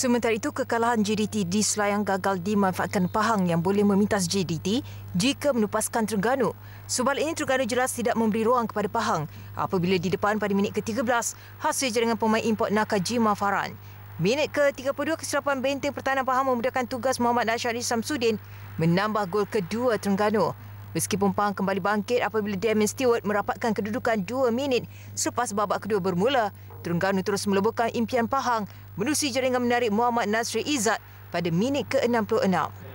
Sementara itu, kekalahan JDT di Selayang gagal dimanfaatkan Pahang yang boleh memintas JDT jika menupaskan Terengganu. ini Terengganu jelas tidak memberi ruang kepada Pahang apabila di depan pada minit ke-13 hasil jaringan pemain import Nakajima Farhan. Minit ke-32, kesilapan benteng pertahanan Pahang memudahkan tugas Muhammad Nasyari Samsudin menambah gol kedua Terengganu. Meskipun Pang kembali bangkit apabila Damien Stewart merapatkan kedudukan dua minit selepas babak kedua bermula, Terengganu terus melebokkan impian Pahang menerusi jaringan menarik Muhammad Nasri Izzat pada minit ke-66.